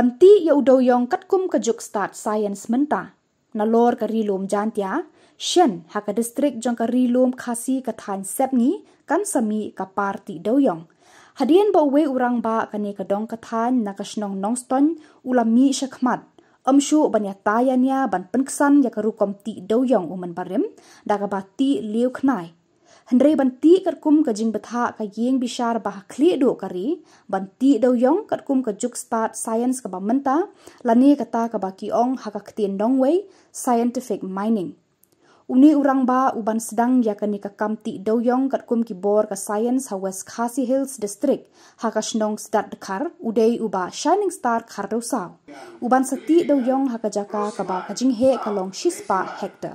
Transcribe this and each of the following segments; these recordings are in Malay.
Panti ya udaw yong kat kum ka juk start science menta. Nalor ka rilom jantya, shen ha ka district jong kan ka rilom kasi ka tan sep ni kan sami ka party daw yong. Hadien ba uwe urang ba ka ne ka dong ka tan na ka shnong nong ston ula mi shakmat. Amshu banya taya niya ban penksan ya ka rukom ti daw yong uman barim da ka ba ti liu knai. Hendri banti kat kum ke jing betha ka yeng bishar bah khli do kari banti do yong kat kum ke juk start science ka ba menta la kata ka ba ki ong ha dong wei scientific mining uni urang ba uban sedang ya ka ni ka kam ti do yong kat kum ki bor ka science ha west khasi hills district ha ka shnong start de kar uba shining star kar do uban seti do yong ha ka jaka ka ba ka jing he shispa hector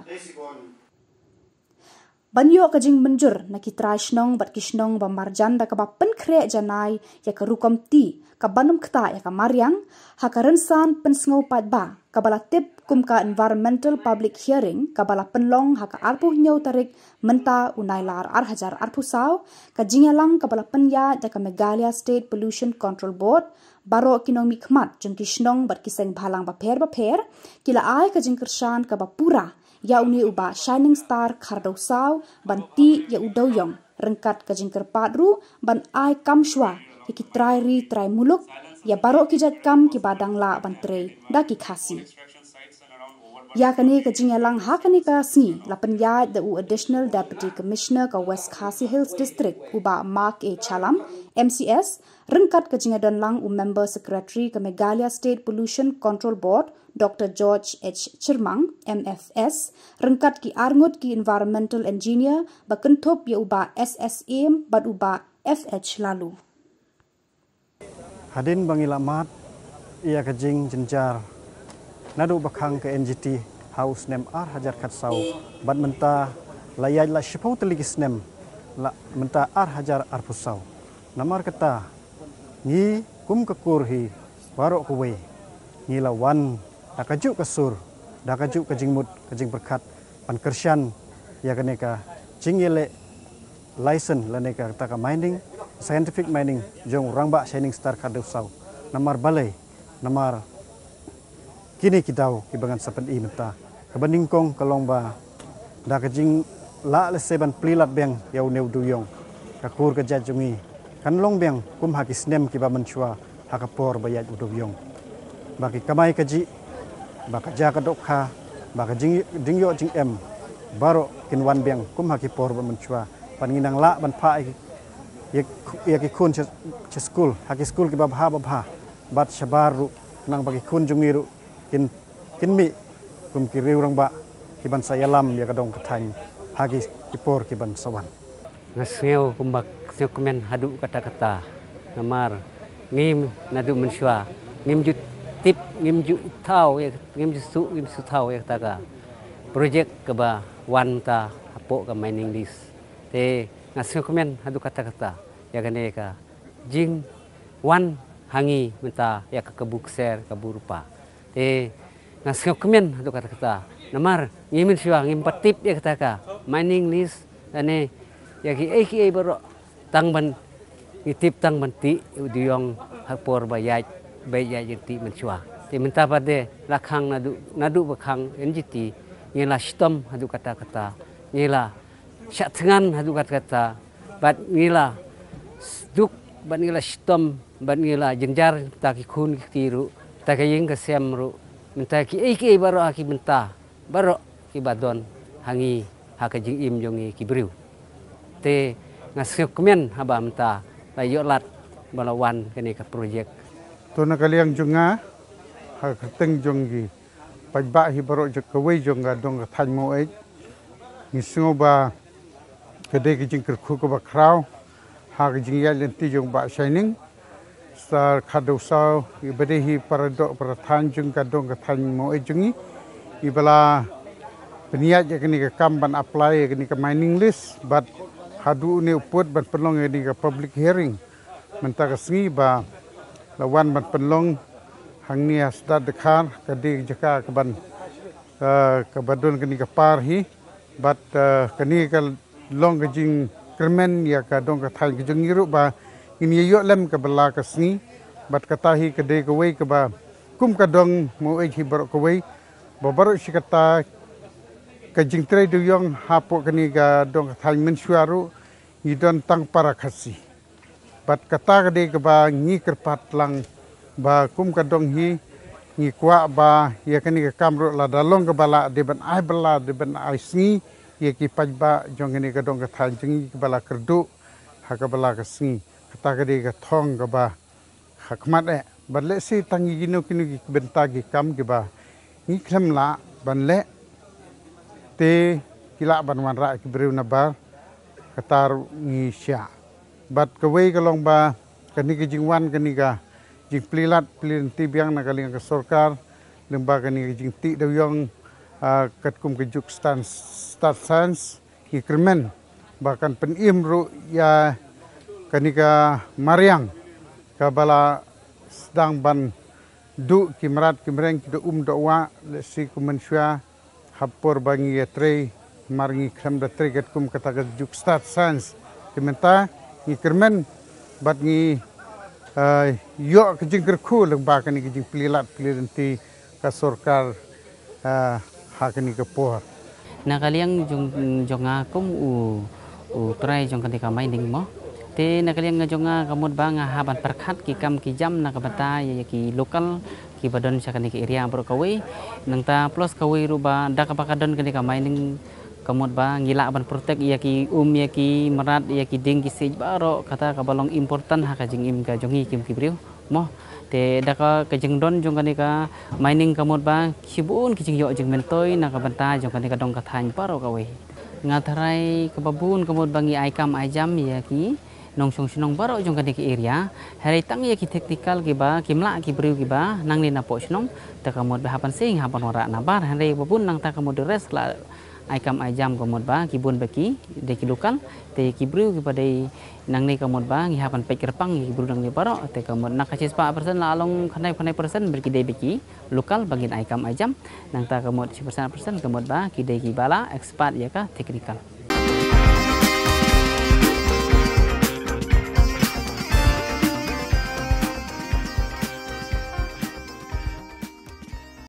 banyo kajing menjur na kitraishnong bat kishnong ba marjan da ka ba penkre janai ya ka rukom ti ka banum kta ya ka mariang ha ka rensan pensngo pat ba ka bala tip kum ka environmental public hearing ka bala penlong ha ka arpu nyo tarik menta unai lar ar hajar arpu sao ka jingelang ya ka bala penya da ka Meghalaya State Pollution Control Board baro kinong mikmat jeng kishnong bat kiseng bhalang ba pher ba pher kila ai ka jing kershan ka ba pura ya uni uba shining star khardo sau ban ti ya udau yong rengkat ka jingkar padru ban ai kam shwa ki trai ri trai muluk ya baro ki jat kam ki badang la ban tre da ki khasi Ya kene ka jinga lang ha kene ka sni la ya the additional deputy commissioner ka West Khasi Hills district kuba Mark A Chalam MCS ringkat ka jinga don lang u member secretary ka Meghalaya State Pollution Control Board Dr George H Chirmang MFS ringkat ki argot ki environmental engineer ba kenthop ye ya uba SSM ba uba FH lalu Hadin bangila mat ia kejing jenjar Nadu bakhang ke NGT House Nem Ar Hajar Katsau Bat menta layaj la sepau teligis nem La menta Ar Hajar Ar Pusau Namar kata ni kum kekur hi Warok kuwe Ngi lawan Dah kajuk kesur Dah kajuk kejing mut Kejing berkat Pan kersian Ya keneka Cingile License Leneka kata ka mining Scientific mining Jom rangba shining star kadusau Namar balai Namar kini kita kibangan sepen ini ta kebanding kong kelomba da kejing la le seban plilat beng yau uneu duyong kakur kejajungi kan long beng kum hakis nem kiba mencua hakapor bayat uduyong bagi kamai keji baka jaka dokha baka jing ding yo jing em baro kin wan beng kum por ba mencua paninginang la ban pa ya ki kun che school hakis school kiba bha bha bat shabaru nang bagi kun jungiru kin kin mi kum ki riu rang ba ki ban sai lam ya kadong kathang hagi ki por ki ban sawan ngasiau kum ba siau kum en hadu kata kata namar ngim nadu men shua ngim ju tip ngim ju tau ya ngim ju su ngim su tau ya kata ka project ke ba wan ta apo ha ka mining list te ngasiau kum en hadu kata kata ya gane ka jing wan hangi menta ya ke kebukser kebu rupa eh nasio kemen tu kata kata namar ngimin siwa ngim patip ya kata ka mining list ane ya ki ai eh, ki ai eh, baro tang ban itip tang ban ti diong hapor bayaj bayaj ti men siwa ti menta pade lakhang nadu nadu bakhang NGT ngila stom hadu kata kata ngila syatengan tu ha kata kata bat ngila duk bat ngila stom bat ngila jenjar takikun tiru takaying ka siam ru minta ki ai ki baro aki minta baro ki badon hangi hakajing im jong ki briu te ngasuk kemen haba minta bai yo lat balawan kini ka proyek to na kali ang junga ha kateng jong gi pai ba hi baro jo ka wei jong ga dong ka thaj mo ai ngisngo ba kade ki jing ker khu ko ba khraw ha ki jing ya len ti jong ba shining star kadu sau ibadi hi paradok pertan jung kadong kathan mo ejungi ibala peniat je kini ke kamban apply kini ke mining list but hadu ni uput ban penlong kini ke public hearing mentak sengi ba lawan ban penlong hang ni asdat dekar kadi jeka ke ban eh, ke badun kini ke par but eh, kini ke long kejing kermen ya kadong kathan kejungiru ba uh, in ye yo lem ka bala ka sni bat ka ta hi ka de ka wei ka ba kum ka dong mo ei hi bar ka wei bo bar shi ka ta ka jing tre du yong ha po ka ni ga dong ka thal min shuaru i don tang para ka si bat ka ta ka de ka ba ngi ker pat lang ba kum ka dong hi ngi kwa ba ye ka ni ka kam ro la da long ka bala de ban ai bala de ban ai sni ye ki pa ba jong ni ka dong ka thal jing ki bala ker du ha ka bala ka sni kata kadi gathong ke ba khakmat e banle si tangi gino kinu gi benta gi kam gi ba ngi khlam la banle te kila ban wan ra ki breu na ba katar ngi sha bat ka wei ka long ba kani ki jing wan kani ga jing plilat plin ti biang na kali ka sorkar lemba kani ki jing ti da yong kat kum ki juk stan stat sans ki kremen bahkan penimru ya kanika mariang kabala sedang ban du kimrat kimreng kita um doa lesi kumensua hapur bangi etre marngi kram da tre ket kum kata kat juk start sans kementa ni kermen bat ngi eh, yo kejing kerku lek ba kan ngi jing pelilat pelilan ti ka sorkar eh, hak ngi kepoh na kali yang jong jong aku u u try jong kan ti kamai ding mo te na kaliang nga jonga kamut ba nga haban perkat ki kam ki jam na kabata ya, ya ki lokal ki badon sa kani ki area bro kawe nang ta plus kawe ruba da ka pakadon kani ka mining kamut ba ngila aban protek ya ki um ya ki merat ya ki ding ki sej baro kata ka balong important ha ka jing im ka jongi kim ki bro mo te da ka ka jing don jong kani ka mining kamut ba kibun ki jing yo jing mentoy na ka jong kani ka dong ka thain baro kawe ngatarai kebabun kemudian bangi aikam ajam ya ki nong song sinong baro jong ke area hari tang ya ki teknikal ki ba ki mla ki briu ki ba nang ni na po sinong ta ka mod behapan sing hapan ora na bar hari bubun nang ta ka mod res la ai kam ai jam ko mod ba ki bun beki de ki lokal te ki briu ki ba nang ni ka mod ba ngi hapan pekir pang ki bru nang ni baro te ka mod nak kasis pa persen la long khanai khanai persen berki de beki lokal bagin ai kam ai jam nang ta ka mod si persen persen ka mod ba ki de ki bala expat ya ka teknikal